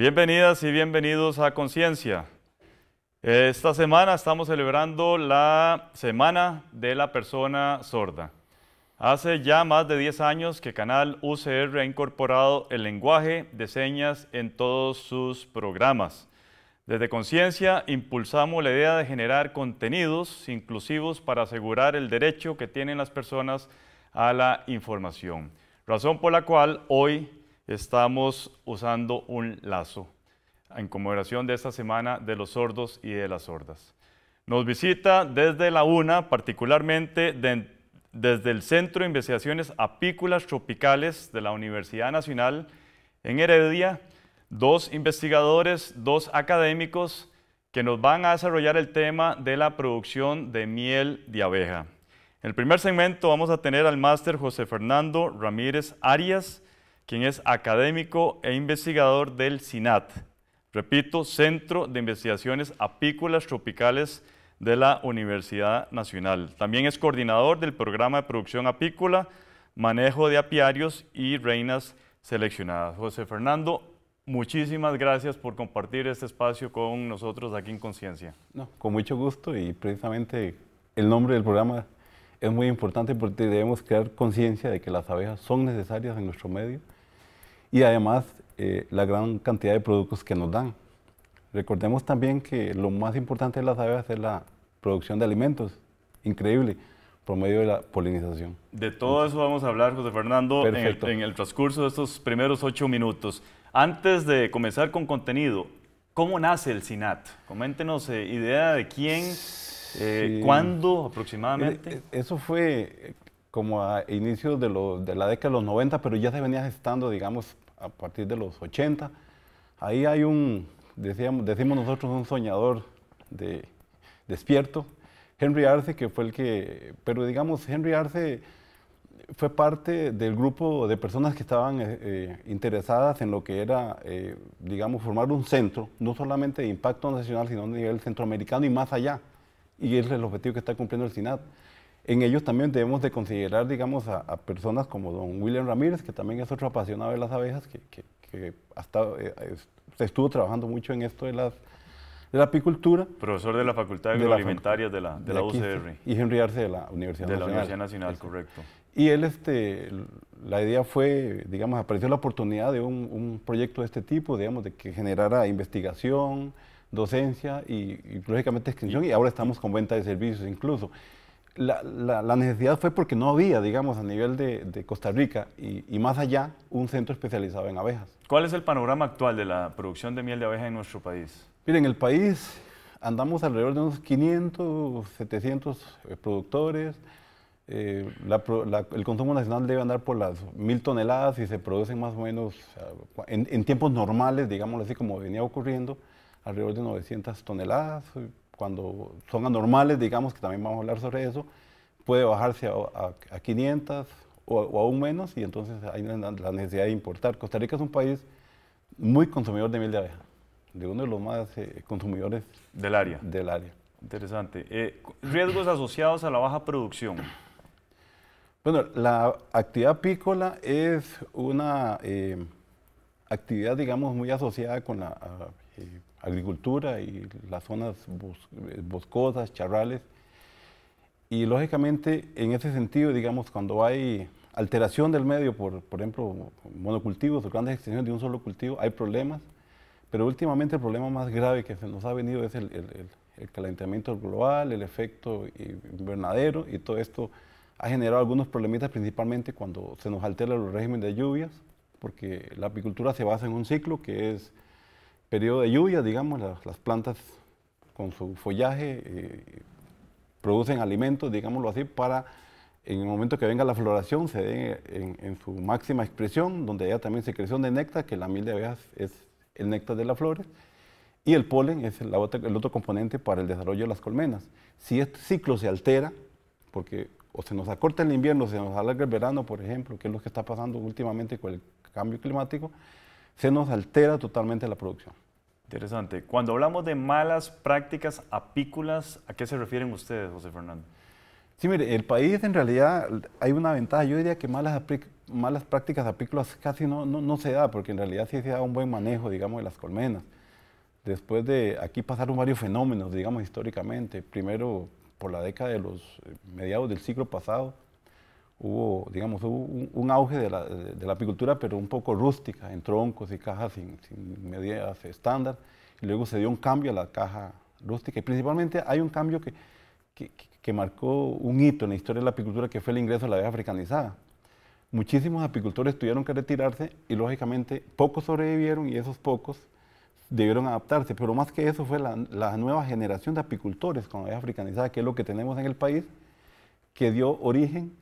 Bienvenidas y bienvenidos a Conciencia. Esta semana estamos celebrando la Semana de la Persona Sorda. Hace ya más de 10 años que Canal UCR ha incorporado el lenguaje de señas en todos sus programas. Desde Conciencia impulsamos la idea de generar contenidos inclusivos para asegurar el derecho que tienen las personas a la información, razón por la cual hoy estamos usando un lazo en conmemoración de esta semana de los sordos y de las sordas. Nos visita desde la UNA, particularmente desde el Centro de Investigaciones Apícolas Tropicales de la Universidad Nacional en Heredia, dos investigadores, dos académicos que nos van a desarrollar el tema de la producción de miel de abeja. En el primer segmento vamos a tener al máster José Fernando Ramírez Arias, quien es académico e investigador del CINAT, repito, Centro de Investigaciones Apícolas Tropicales de la Universidad Nacional. También es coordinador del programa de producción apícola, manejo de apiarios y reinas seleccionadas. José Fernando, muchísimas gracias por compartir este espacio con nosotros aquí en Conciencia. No, con mucho gusto y precisamente el nombre del programa es muy importante porque debemos crear conciencia de que las abejas son necesarias en nuestro medio y además eh, la gran cantidad de productos que nos dan. Recordemos también que lo más importante de las aves es la producción de alimentos, increíble, por medio de la polinización. De todo eso vamos a hablar, José Fernando, en el, transcurso de estos primeros ocho minutos. Antes de comenzar con contenido, ¿Cómo nace el SINAT? Coméntenos eh, idea de quién, eh, cuándo aproximadamente. Eso fue como a inicios de, la década de los 90, pero ya se venía gestando, digamos, a partir de los 80. Ahí hay un, decíamos, decimos nosotros, un soñador de, despierto, Henry Arce, que fue el que, pero digamos, Henry Arce fue parte del grupo de personas que estaban eh, eh, interesadas en lo que era, eh, digamos, formar un centro, no solamente de impacto nacional, sino a nivel centroamericano y más allá. Y es el objetivo que está cumpliendo el CINAD en ellos también debemos de considerar, digamos, a, personas como don William Ramírez, que también es otro apasionado de las abejas, que, que, hasta eh, estuvo trabajando mucho en esto de las de la apicultura. Profesor de la Facultad de Alimentarias de la, de la, UCR. Y Henry Arce de la Universidad Nacional. De la Universidad Nacional, correcto. Y él, este, la idea fue, digamos, apareció la oportunidad de un, proyecto de este tipo, digamos, de que generara investigación, docencia y, y lógicamente extensión, y ahora estamos con venta de servicios incluso la, necesidad fue porque no había, digamos, a nivel de, Costa Rica y, más allá, un centro especializado en abejas. ¿Cuál es el panorama actual de la producción de miel de abeja en nuestro país? Miren, en el país andamos alrededor de unos 500, 700 eh, productores. Eh, el consumo nacional debe andar por las mil toneladas y se producen más o menos en, en tiempos normales, digámoslo así, como venía ocurriendo, alrededor de 900 toneladas, cuando son anormales, digamos, que también vamos a hablar sobre eso, puede bajarse a, 500 o, aún menos y entonces hay la, necesidad de importar. Costa Rica es un país muy consumidor de miel de abeja, de uno de los más eh, consumidores del área. Del área. Interesante. Eh, riesgos asociados a la baja producción. Bueno, la actividad pícola es una eh, actividad, digamos, muy asociada con la agricultura y las zonas eh, boscosas, charrales. Y lógicamente, en ese sentido, digamos, cuando hay alteración del medio, por, por ejemplo, monocultivos o grandes extensiones de un solo cultivo, hay problemas. Pero últimamente el problema más grave que se nos ha venido es el, el, calentamiento global, el efecto invernadero y todo esto ha generado algunos problemitas, principalmente cuando se nos altera el régimen de lluvias, porque la apicultura se basa en un ciclo que es periodo de lluvia, digamos, las, plantas con su follaje eh, producen alimentos, digámoslo así, para en el momento que venga la floración se dé en, su máxima expresión, donde haya también secreción de néctar, que la miel de abejas es el néctar de las flores, y el polen es el, otro, el otro componente para el desarrollo de las colmenas. Si este ciclo se altera, porque o se nos acorta el invierno, o se nos alarga el verano, por ejemplo, que es lo que está pasando últimamente con el cambio climático, se nos altera totalmente la producción. Interesante. Cuando hablamos de malas prácticas apícolas, ¿a qué se refieren ustedes, José Fernando? Sí, mire, el país en realidad hay una ventaja. Yo diría que malas, malas prácticas apícolas casi no, no, no, se da, porque en realidad sí se da un buen manejo, digamos, de las colmenas. Después de aquí pasaron varios fenómenos, digamos, históricamente. Primero, por la década de los eh, mediados del siglo pasado, hubo, digamos, un, auge de la, de, la, apicultura, pero un poco rústica, en troncos y cajas sin, sin, medidas estándar. Y luego se dio un cambio a la caja rústica. Y principalmente hay un cambio que, que, que marcó un hito en la historia de la apicultura, que fue el ingreso a la abeja africanizada. Muchísimos apicultores tuvieron que retirarse y, lógicamente, pocos sobrevivieron y esos pocos debieron adaptarse. Pero más que eso fue la, la nueva generación de apicultores con la abeja africanizada, que es lo que tenemos en el país, que dio origen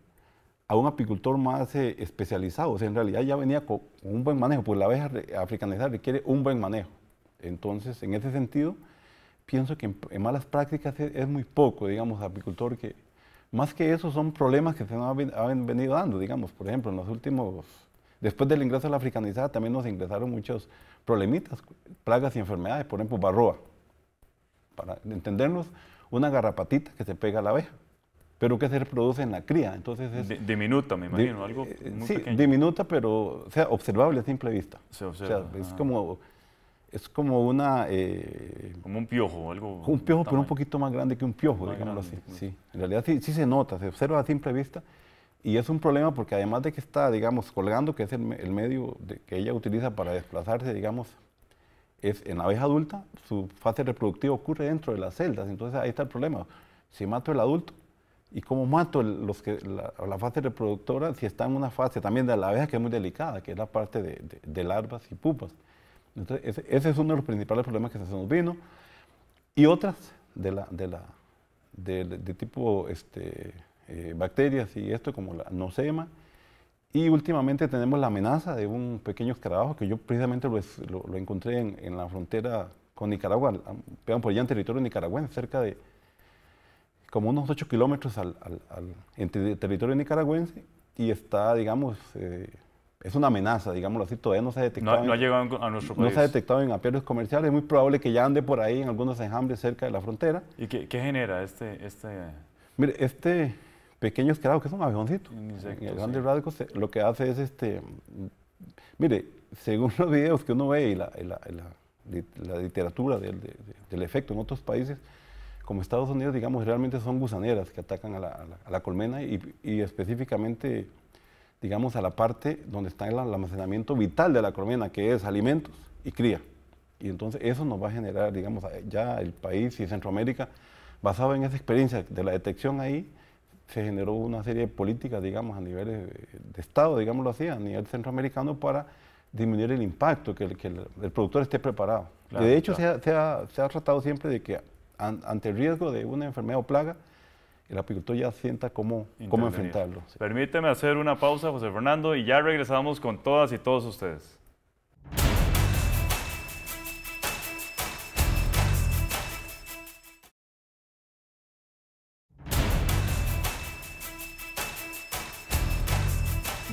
a un apicultor más eh, especializado. O sea, en realidad ya venía con un buen manejo, pues la abeja africanizada requiere un buen manejo. Entonces, en ese sentido, pienso que en, malas prácticas es, muy poco, digamos, apicultor que... Más que eso, son problemas que se nos han, han venido dando, digamos. Por ejemplo, en los últimos Después del ingreso a la africanizada también nos ingresaron muchos problemitas, plagas y enfermedades, por ejemplo, barroa. Para entendernos, una garrapatita que se pega a la abeja pero que se reproduce en la cría. Entonces es, diminuta, me imagino, algo eh, muy Sí, diminuta, pero sea, observable a simple vista. es como, es como una... Eh, como un piojo, algo... Un piojo, pero un poquito más grande que un piojo, digámoslo así. Pues. Sí. En realidad sí, se nota, se observa a simple vista y es un problema porque además de que está, digamos, colgando, que es el, medio de, que ella utiliza para desplazarse, digamos, es en la abeja adulta, su fase reproductiva ocurre dentro de las celdas, entonces ahí está el problema. Si mato el adulto, ¿Y cómo mato los que, la, fase reproductora si está en una fase también de la abeja que es muy delicada, que es la parte de, larvas y pupas? Entonces, ese, es uno de los principales problemas que se nos vino. Y otras de, la, de, la, de, tipo este, eh, bacterias y esto, como la nocema. Y últimamente tenemos la amenaza de un pequeño escarabajo que yo precisamente lo, lo, encontré en, la frontera con Nicaragua, por allá en territorio nicaragüense, cerca de, como unos 8 kilómetros al, territorio nicaragüense y está, digamos, eh, es una amenaza, digámoslo así, todavía no se ha detectado. No, ha llegado a nuestro país. No se ha detectado en apiarios comerciales, es muy probable que ya ande por ahí en algunos enjambres cerca de la frontera. ¿Y qué, genera este, este...? Mire, este pequeño escarabajo, que es un abejoncito, el eh, lo que hace es, este, mire, según los videos que uno ve y la, la, literatura del efecto en otros países, como Estados Unidos, digamos, realmente son gusaneras que atacan a la, colmena y, específicamente, digamos, a la parte donde está el, almacenamiento vital de la colmena, que es alimentos y cría. Y entonces eso nos va a generar, digamos, ya el país y Centroamérica, basado en esa experiencia de la detección ahí, se generó una serie de políticas, digamos, a nivel de Estado, digámoslo así, a nivel centroamericano para disminuir el impacto, que el, que el, productor esté preparado. Y de hecho, se, se ha tratado siempre de que ante el riesgo de una enfermedad o plaga, el apicultor ya sienta cómo, cómo enfrentarlo. Permíteme hacer una pausa, José Fernando, y ya regresamos con todas y todos ustedes.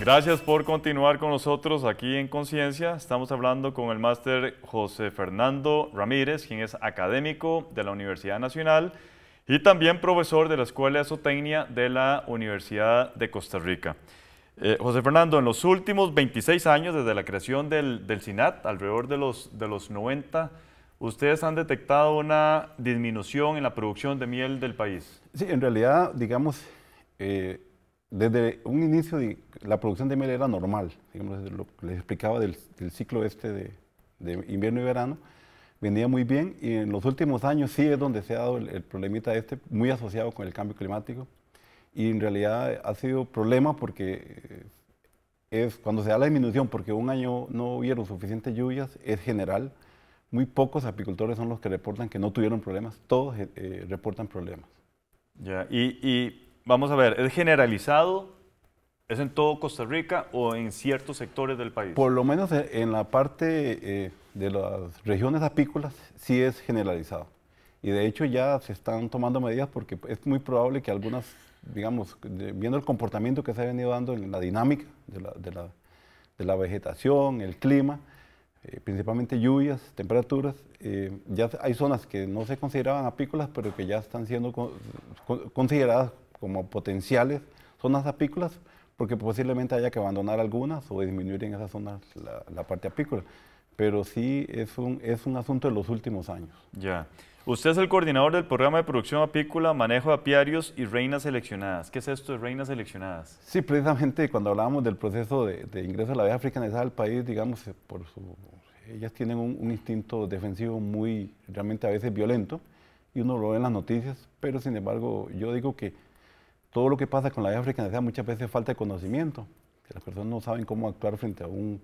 Gracias por continuar con nosotros aquí en Conciencia. Estamos hablando con el máster José Fernando Ramírez, quien es académico de la Universidad Nacional y también profesor de la Escuela de de la Universidad de Costa Rica. Eh, José Fernando, en los últimos 26 años, desde la creación del, SINAT, alrededor de los, de los 90, ustedes han detectado una disminución en la producción de miel del país. Sí, en realidad, digamos, eh, desde un inicio la producción de miel era normal, lo les explicaba del, ciclo este de, invierno y verano, vendía muy bien y en los últimos años sí es donde se ha dado el, problemita este, muy asociado con el cambio climático y en realidad ha sido problema porque eh, es cuando se da la disminución, porque un año no hubieron suficientes lluvias, es general, muy pocos apicultores son los que reportan que no tuvieron problemas, todos eh, reportan problemas. Ya, y, y Vamos a ver, ¿es generalizado? ¿Es en todo Costa Rica o en ciertos sectores del país? Por lo menos en la parte eh, de las regiones apícolas sí es generalizado. Y de hecho ya se están tomando medidas porque es muy probable que algunas, digamos, viendo el comportamiento que se ha venido dando en la dinámica de la, vegetación, el clima, eh, principalmente lluvias, temperaturas, eh, ya hay zonas que no se consideraban apícolas, pero que ya están siendo consideradas como potenciales zonas apícolas, porque posiblemente haya que abandonar algunas o disminuir en esas zonas la, parte apícola. Pero sí es un, es un asunto de los últimos años. Ya. Usted es el coordinador del programa de producción apícola, manejo de apiarios y reinas seleccionadas. ¿Qué es esto de reinas seleccionadas? Sí, precisamente cuando hablábamos del proceso de, ingreso de la abeja africana al país, digamos, eh, por ellas tienen un, instinto defensivo muy, realmente a veces violento, y uno lo ve en las noticias, pero sin embargo yo digo que todo lo que pasa con la África sea muchas veces falta de conocimiento, que las personas no saben cómo actuar frente a un,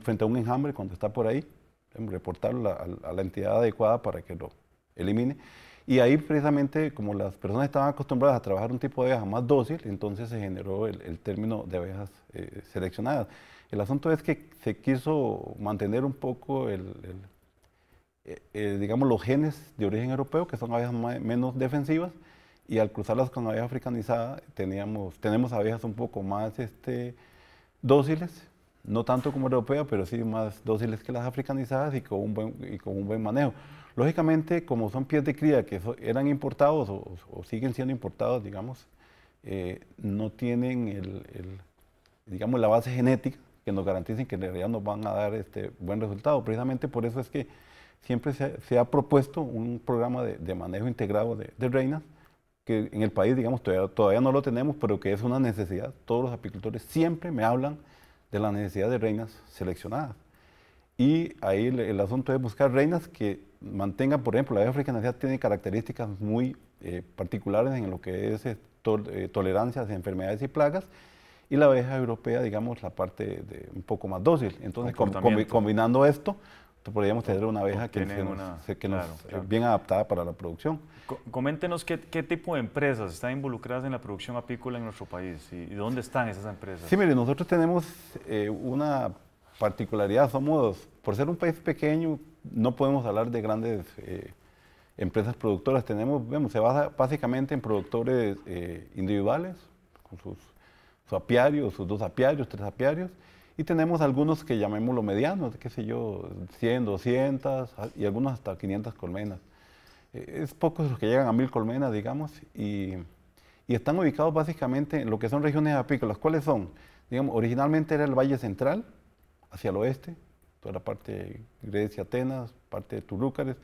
frente a un enjambre cuando está por ahí, reportarlo a, a la entidad adecuada para que lo elimine. Y ahí precisamente, como las personas estaban acostumbradas a trabajar un tipo de abeja más dócil, entonces se generó el, término de abejas eh, seleccionadas. El asunto es que se quiso mantener un poco el, eh, eh, digamos, los genes de origen europeo, que son abejas menos defensivas, y al cruzarlas con abeja africanizada teníamos, tenemos abejas un poco más este, dóciles, no tanto como europea, pero sí más dóciles que las africanizadas y con un buen, con un buen manejo. Lógicamente, como son pies de cría que eran importados o, siguen siendo importados, digamos, eh, no tienen digamos, la base genética que nos garantice que en realidad nos van a dar este buen resultado. Precisamente por eso es que siempre se, ha propuesto un programa de, manejo integrado de reinas, que en el país, digamos, todavía, todavía no lo tenemos, pero que es una necesidad. Todos los apicultores siempre me hablan de la necesidad de reinas seleccionadas. Y ahí el, asunto es buscar reinas que mantengan, por ejemplo, la abeja africana tiene características muy eh, particulares en lo que es eh, eh, tolerancia a enfermedades y plagas, y la abeja europea, digamos, la parte de, un poco más dócil. Entonces, combinando esto, podríamos tener una abeja que, nos, eh, eh, bien adaptada para la producción. coméntenos qué, qué, tipo de empresas están involucradas en la producción apícola en nuestro país y, dónde están esas empresas. Sí, mire, nosotros tenemos eh, una particularidad, somos, por ser un país pequeño, no podemos hablar de grandes empresas productoras, tenemos, vemos, se basa básicamente en productores individuales, con sus, apiarios, sus dos apiarios, tres apiarios, tenemos algunos que llamémoslo medianos, qué sé yo, 100, 200 y algunos hasta 500 colmenas. E, es pocos los que llegan a 1000 colmenas, digamos, y, están ubicados básicamente en lo que son regiones apícolas. ¿Cuáles son? Digamos, originalmente era el Valle Central, hacia el oeste, toda la parte de Grecia, Atenas, parte de Tulúcares.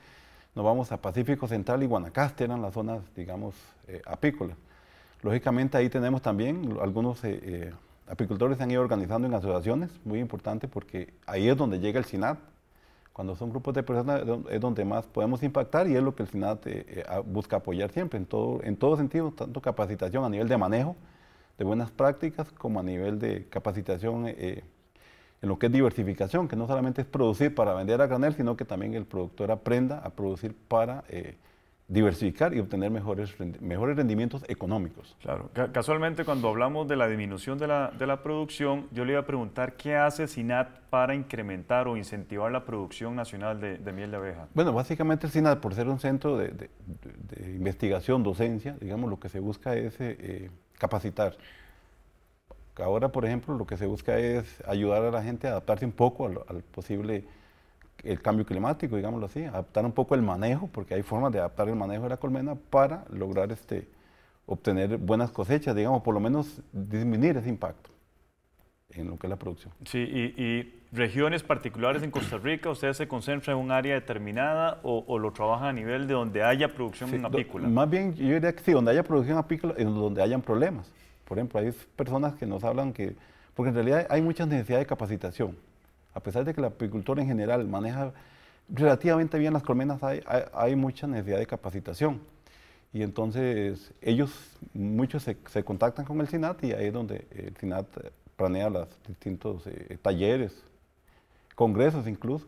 Nos vamos a Pacífico Central y Guanacaste, eran las zonas, digamos, eh, apícolas. Lógicamente ahí tenemos también algunos... Eh, eh, apicultores se han ido organizando en asociaciones, muy importante porque ahí es donde llega el SINAT. Cuando son grupos de personas es donde más podemos impactar y es lo que el SINAT eh, eh, busca apoyar siempre, en todo, en todo sentido, tanto capacitación a nivel de manejo de buenas prácticas como a nivel de capacitación eh, en lo que es diversificación, que no solamente es producir para vender a granel, sino que también el productor aprenda a producir para diversificar y obtener mejores, mejores rendimientos económicos. Claro, casualmente cuando hablamos de la disminución de la, de la producción, yo le iba a preguntar qué hace SINAT para incrementar o incentivar la producción nacional de, de miel de abeja. Bueno, básicamente SINAT, por ser un centro de, de investigación, docencia, digamos, lo que se busca es eh, eh, capacitar. Ahora, por ejemplo, lo que se busca es ayudar a la gente a adaptarse un poco al, al posible el cambio climático, digámoslo así, adaptar un poco el manejo, porque hay formas de adaptar el manejo de la colmena para lograr este, obtener buenas cosechas, digamos, por lo menos disminuir ese impacto en lo que es la producción. Sí, y, regiones particulares en Costa Rica, ¿ustedes se concentran en un área determinada o, lo trabaja a nivel de donde haya producción apícola? más bien, yo diría que sí, donde haya producción apícola en donde hayan problemas. Por ejemplo, hay personas que nos hablan que, porque en realidad hay muchas necesidades de capacitación a pesar de que la apicultura en general maneja relativamente bien las colmenas, hay, mucha necesidad de capacitación. Y entonces ellos, muchos se, contactan con el SINAT y ahí es donde el SINAT planea los distintos eh, talleres, congresos incluso,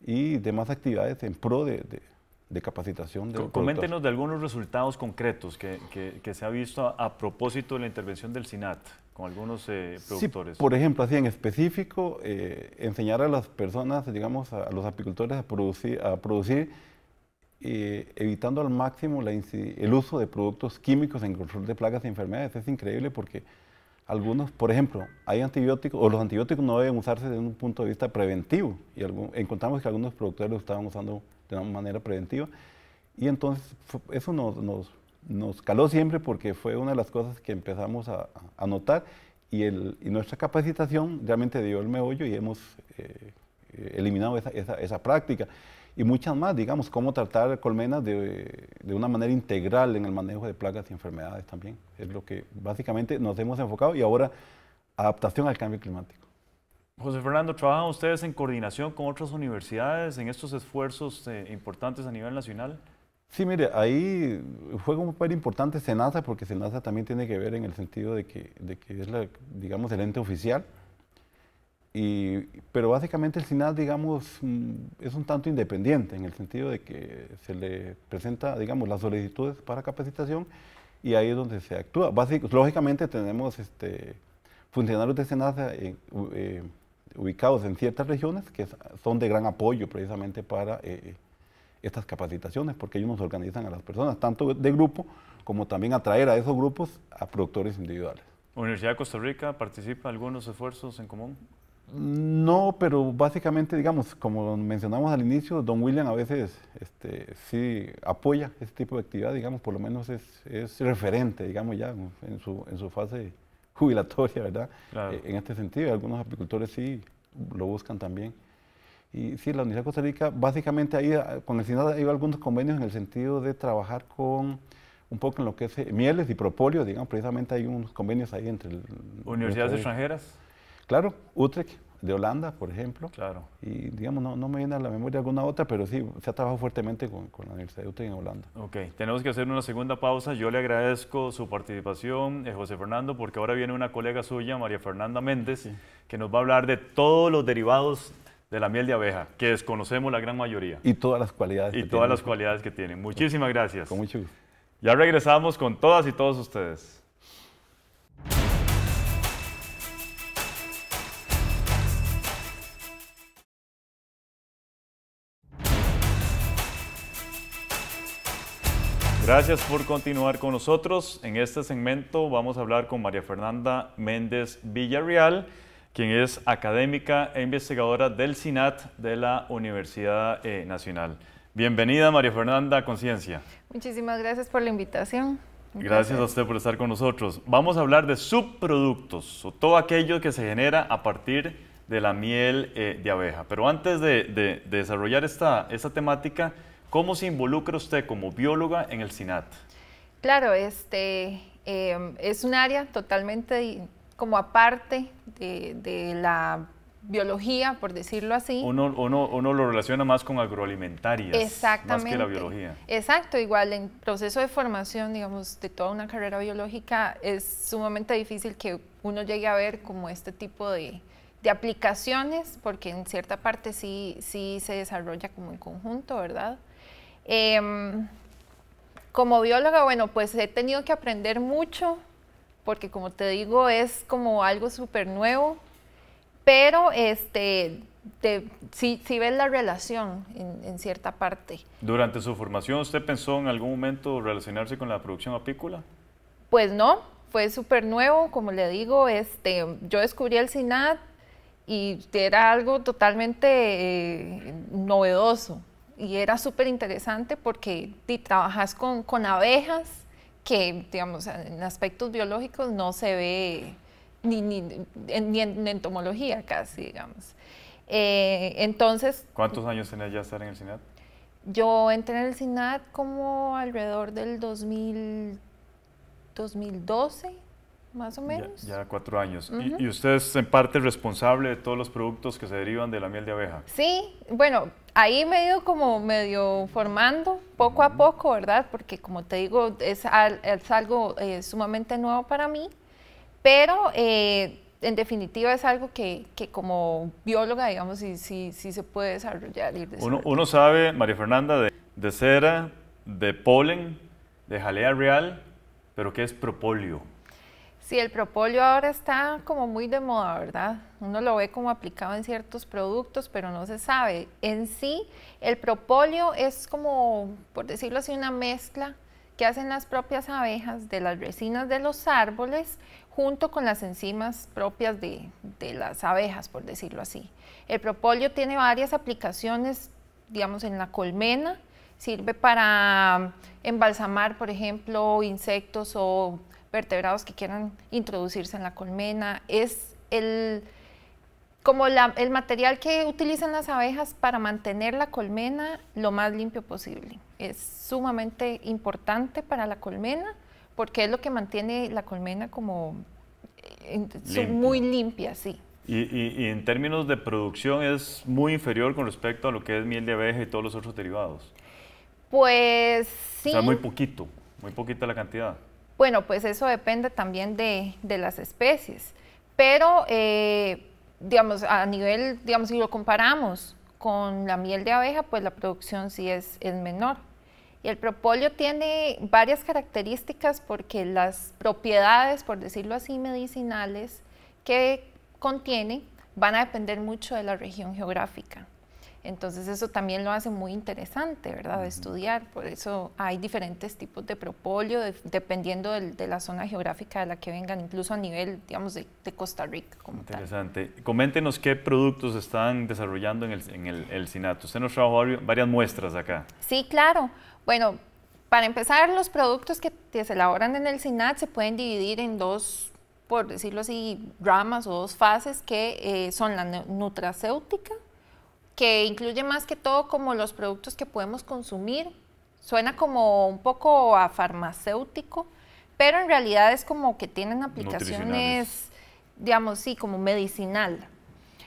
y demás actividades en pro de de capacitación. De Coméntenos de algunos resultados concretos que, se ha visto a, propósito de la intervención del SINAT con algunos eh, productores. por ejemplo, así en específico, eh, enseñar a las personas, digamos, a, los apicultores a producir, eh, evitando al máximo el uso de productos químicos en control de plagas y enfermedades. Es increíble porque algunos, por ejemplo, hay antibióticos, o los antibióticos no deben usarse desde un punto de vista preventivo, y encontramos que algunos productores estaban usando de una manera preventiva. Y entonces eso nos, nos, caló siempre porque fue una de las cosas que empezamos a, notar y, nuestra capacitación realmente dio el meollo y hemos eh, eliminado esa, práctica. Y muchas más, digamos, cómo tratar colmenas de, una manera integral en el manejo de plagas y enfermedades también. Es lo que básicamente nos hemos enfocado y ahora adaptación al cambio climático. José Fernando, ¿trabajan ustedes en coordinación con otras universidades en estos esfuerzos eh, importantes a nivel nacional? Sí, mire, ahí juega un papel importante SENASA, porque SENASA también tiene que ver en el sentido de que, de que es, digamos, el ente oficial. Y, pero básicamente el SINAS, digamos, mm, es un tanto independiente en el sentido de que se le presenta, digamos, las solicitudes para capacitación y ahí es donde se actúa. Básico, lógicamente tenemos este, funcionarios de SENASA eh, eh, ubicados en ciertas regiones que son de gran apoyo precisamente para eh, eh, estas capacitaciones, porque ellos nos organizan a las personas, tanto de grupo como también atraer a esos grupos a productores individuales. ¿Universidad de Costa Rica participa en algunos esfuerzos en común? No, pero básicamente, digamos, como mencionamos al inicio, don William a veces este, sí apoya este tipo de actividad, digamos, por lo menos es, es referente, digamos, ya en su, en su fase jubilatoria, ¿verdad? Eh, en este sentido, algunos apicultores sí lo buscan también. Y sí, la Universidad de Costa Rica, básicamente ahí ah, con el SINAD hay algunos convenios en el sentido de trabajar con un poco en lo que es eh, mieles y propóleo, digamos, precisamente hay unos convenios ahí entre... ¿Universidades extranjeras? Claro, Utrecht, de Holanda, por ejemplo. Claro. Y digamos, no, me viene a la memoria alguna otra, pero sí, se ha trabajado fuertemente con, la Universidad de Utrecht en Holanda. Ok, tenemos que hacer una segunda pausa. Yo le agradezco su participación, eh, José Fernando, porque ahora viene una colega suya, María Fernanda Méndez, que nos va a hablar de todos los derivados de la miel de abeja, que desconocemos la gran mayoría. Y todas las cualidades. Y todas las cualidades que tienen. Muchísimas gracias. Con mucho gusto. Ya regresamos con todas y todos ustedes. Gracias por continuar con nosotros. En este segmento vamos a hablar con María Fernanda Méndez Villarreal, quien es académica e investigadora del SINAT de la Universidad eh, Nacional. Bienvenida María Fernanda Conciencia. Muchísimas gracias por la invitación. Gracias a usted por estar con nosotros. Vamos a hablar de subproductos o todo aquello que se genera a partir de la miel eh, de abeja. Pero antes de, desarrollar esta, esta temática, ¿Cómo se involucra usted como bióloga en el SINAT? Claro, este, em, es un área totalmente como aparte de, la biología, por decirlo así. Uno, uno, lo relaciona más con agroalimentarias, más que la biología. Exacto, igual en proceso de formación, digamos, de toda una carrera biológica, es sumamente difícil que uno llegue a ver como este tipo de, aplicaciones, porque en cierta parte sí, sí se desarrolla como en conjunto, ¿verdad? Em, como bióloga, bueno, pues he tenido que aprender mucho, porque como te digo, es como algo súper nuevo, pero este, si, ves la relación en, cierta parte. ¿Durante su formación usted pensó en algún momento relacionarse con la producción apícola? Pues no, fue súper nuevo, como le digo, este, yo descubrí el SINAD y era algo totalmente eh, novedoso y era súper interesante porque trabajás trabajas con, con, abejas que, digamos, en aspectos biológicos no se ve ni, ni, en, entomología casi, digamos. Eh, entonces... ¿Cuántos años tenías ya estar en el CINAT? Yo entré en el CINAT como alrededor del 2012, más o menos. Ya, cuatro años. y, y usted es en parte responsable de todos los productos que se derivan de la miel de abeja. Sí, bueno, ahí me he ido como medio formando poco a poco, ¿verdad? Porque como te digo, es, algo eh, sumamente nuevo para mí, pero eh, en definitiva es algo que, que como bióloga, digamos, sí, sí, sí se puede desarrollar. Uno, sabe, María Fernanda, de, de, cera, de polen, de jalea real, pero ¿qué es propóleo? Sí, el propóleo ahora está como muy de moda, ¿verdad? Uno lo ve como aplicado en ciertos productos, pero no se sabe. En sí, el propóleo es como, por decirlo así, una mezcla que hacen las propias abejas de las resinas de los árboles junto con las enzimas propias de, las abejas, por decirlo así. El propolio tiene varias aplicaciones, digamos, en la colmena, sirve para embalsamar, por ejemplo, insectos o vertebrados que quieran introducirse en la colmena. Es el como el material que utilizan las abejas para mantener la colmena lo más limpio posible. Es sumamente importante para la colmena porque es lo que mantiene la colmena como muy limpia, sí. Y, en términos de producción es muy inferior con respecto a lo que es miel de abeja y todos los otros derivados. Pues sí. O sea, muy poquito, muy poquita la cantidad. Bueno, pues eso depende también de, las especies. Pero eh, digamos, a nivel, digamos, si lo comparamos con la miel de abeja, pues la producción sí es, menor. Y el propóleo tiene varias características porque las propiedades, por decirlo así, medicinales que contiene van a depender mucho de la región geográfica. Entonces eso también lo hace muy interesante, ¿verdad? estudiar. Por eso hay diferentes tipos de propóleo, dependiendo de la zona geográfica de la que vengan, incluso a nivel, digamos, de, Costa Rica. interesante. Coméntenos qué productos están desarrollando en el, en Usted nos trajo varias muestras acá. Sí, claro. Bueno, para empezar, los productos que, se elaboran en el SINAT se pueden dividir en dos por decirlo así, ramas o dos fases que eh, son la nutracéutica que incluye más que todo como los productos que podemos consumir. Suena como un poco a farmacéutico, pero en realidad es como que tienen aplicaciones, digamos, sí, como medicinal.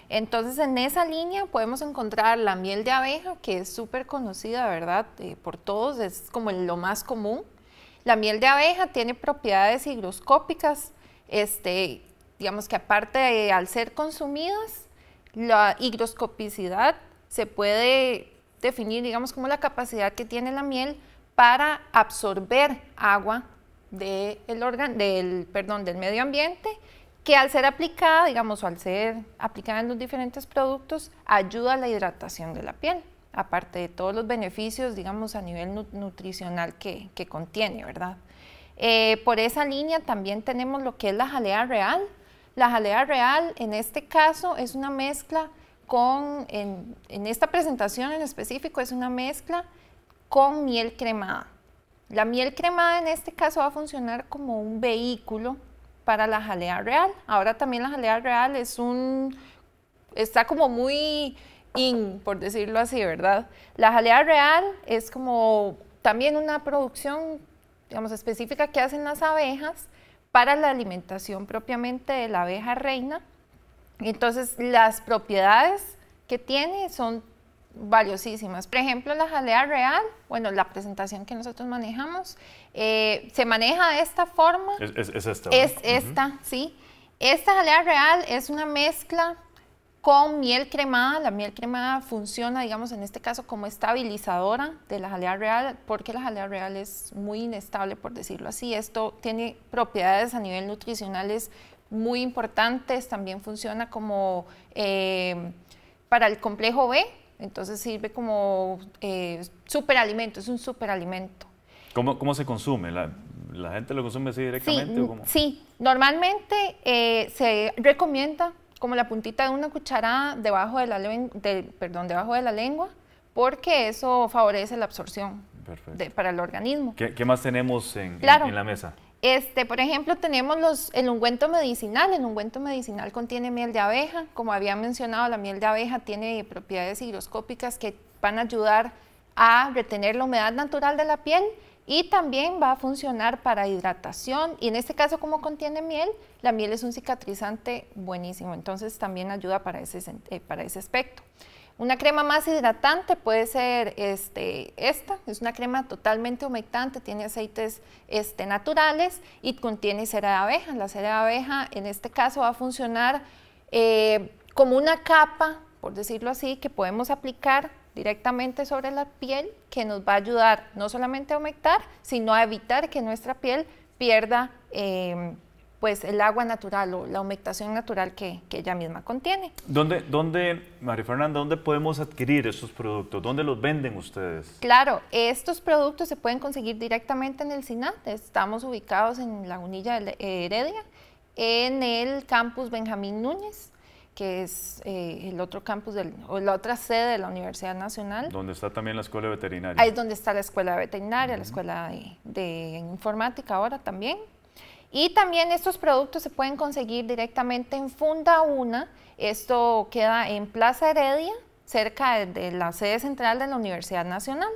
Entonces, en esa línea podemos encontrar la miel de abeja, que es súper conocida, ¿verdad? Eh, por todos, es como lo más común. La miel de abeja tiene propiedades higroscópicas, este, digamos que aparte al ser consumidas, la higroscopicidad se puede definir, digamos, como la capacidad que tiene la miel para absorber agua de el del, perdón, del medio ambiente, que al ser aplicada, digamos, o al ser aplicada en los diferentes productos, ayuda a la hidratación de la piel, aparte de todos los beneficios, digamos, a nivel nutricional que, contiene, ¿verdad? Eh, por esa línea también tenemos lo que es la jalea real, la jalea real en este caso es una mezcla con, en, esta presentación en específico, es una mezcla con miel cremada. La miel cremada en este caso va a funcionar como un vehículo para la jalea real. Ahora también la jalea real es un, está como muy in, por decirlo así, ¿verdad? La jalea real es como también una producción, digamos, específica que hacen las abejas para la alimentación propiamente de la abeja reina. Entonces, las propiedades que tiene son valiosísimas. Por ejemplo, la jalea real, bueno, la presentación que nosotros manejamos, eh, se maneja de esta forma. Es, esta. Es esta, sí. Esta jalea real es una mezcla con miel cremada. La miel cremada funciona, digamos, en este caso como estabilizadora de la jalea real, porque la jalea real es muy inestable, por decirlo así. Esto tiene propiedades a nivel nutricionales muy importantes, también funciona como eh, para el complejo B, entonces sirve como eh, superalimento, es un superalimento. ¿Cómo, ¿Cómo se consume? ¿La, gente lo consume así directamente? Sí, normalmente eh, se recomienda como la puntita de una cucharada debajo de la, perdón, debajo de la lengua, porque eso favorece la absorción para el organismo. ¿Qué, más tenemos en, en, la mesa? Este, por ejemplo, tenemos los, el ungüento medicinal. El ungüento medicinal contiene miel de abeja. Como había mencionado, la miel de abeja tiene propiedades higroscópicas que van a ayudar a retener la humedad natural de la piel y también va a funcionar para hidratación y en este caso como contiene miel, la miel es un cicatrizante buenísimo, entonces también ayuda para ese, eh, para ese aspecto. Una crema más hidratante puede ser este, esta, es una crema totalmente humectante, tiene aceites este, naturales y contiene cera de abeja. La cera de abeja en este caso va a funcionar eh, como una capa, por decirlo así, que podemos aplicar directamente sobre la piel que nos va a ayudar no solamente a humectar, sino a evitar que nuestra piel pierda em, pues el agua natural o la humectación natural que, ella misma contiene. ¿Dónde, María Fernanda, dónde podemos adquirir estos productos? ¿Dónde los venden ustedes? Claro, estos productos se pueden conseguir directamente en el SINAT. Estamos ubicados en unilla de Heredia, en el campus Benjamín Núñez que es eh, el otro campus, del, la otra sede de la Universidad Nacional. Donde está también la Escuela Veterinaria. Ahí es donde está la Escuela Veterinaria, la Escuela de, Informática ahora también. Y también estos productos se pueden conseguir directamente en Funda Una. Esto queda en Plaza Heredia, cerca de, de la sede central de la Universidad Nacional.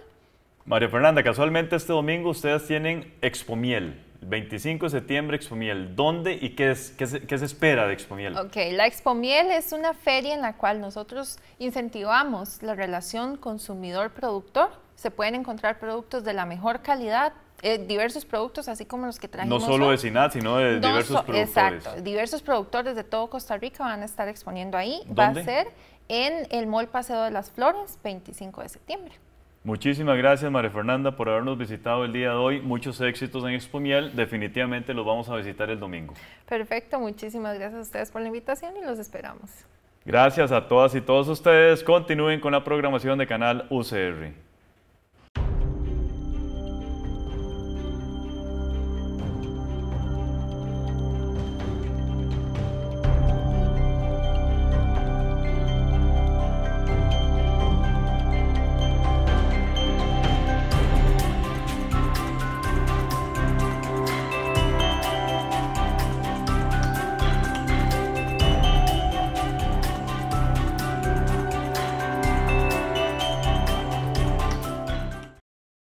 María Fernanda, casualmente este domingo ustedes tienen Expo Miel. 25 de septiembre, Miel. ¿Dónde y qué, se, espera de Expomiel? Ok, la Miel es una feria en la cual nosotros incentivamos la relación consumidor-productor. Se pueden encontrar productos de la mejor calidad eh, diversos productos, así como los que trajimos. No solo de SINAT, sino de diversos productores. Exacto, diversos productores de todo Costa Rica van a estar exponiendo ahí. Va a ser en el Mall Paseo de las Flores, 25 de septiembre. Muchísimas gracias, María Fernanda, por habernos visitado el día de hoy. Muchos éxitos en Expomiel. Definitivamente los vamos a visitar el domingo. Perfecto, muchísimas gracias a ustedes por la invitación y los esperamos. Gracias a todas y todos ustedes. Continúen con la programación de Canal UCR.